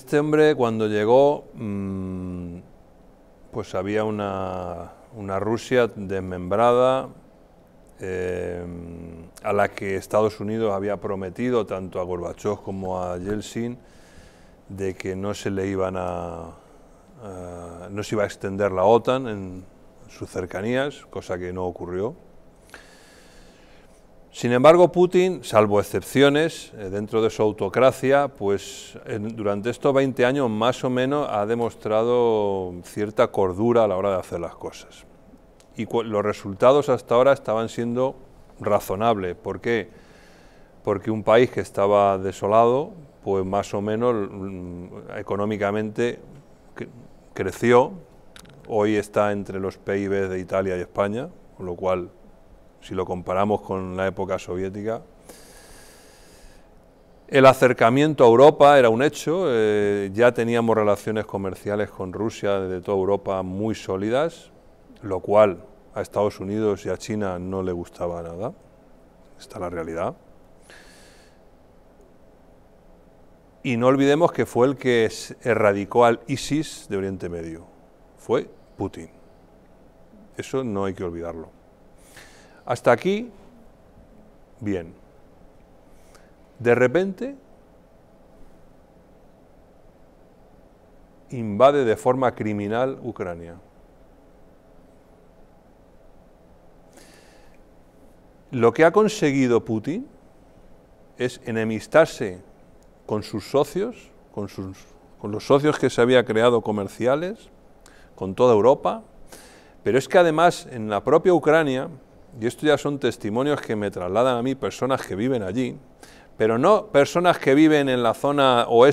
Este hombre cuando llegó, mm, pues había una, Rusia desmembrada eh, a la que Estados Unidos había prometido tanto a Gorbachev como a Yeltsin de que no se le iban a no se iba a extender la OTAN en sus cercanías, cosa que no ocurrió. Sin embargo, Putin, salvo excepciones eh, dentro de su autocracia, pues durante estos 20 años más o menos ha demostrado cierta cordura a la hora de hacer las cosas. Y los resultados hasta ahora estaban siendo razonables. ¿Por qué? Porque un país que estaba desolado, pues más o menos mm, económicamente creció. Hoy está entre los PIB de Italia y España, con lo cual si lo comparamos con la época soviética. El acercamiento a Europa era un hecho, eh, ya teníamos relaciones comerciales con Rusia desde toda Europa muy sólidas, lo cual a Estados Unidos y a China no le gustaba nada, está es la realidad. Y no olvidemos que fue el que erradicó al ISIS de Oriente Medio, fue Putin. Eso no hay que olvidarlo. Hasta aquí, bien. De repente, invade de forma criminal Ucrania. Lo que ha conseguido Putin es enemistarse con sus socios, con, los socios que se había creado comerciales, con toda Europa, pero es que además en la propia Ucrania y estos ya son testimonios que me trasladan a mí personas que viven allí, pero no personas que viven en la zona oeste,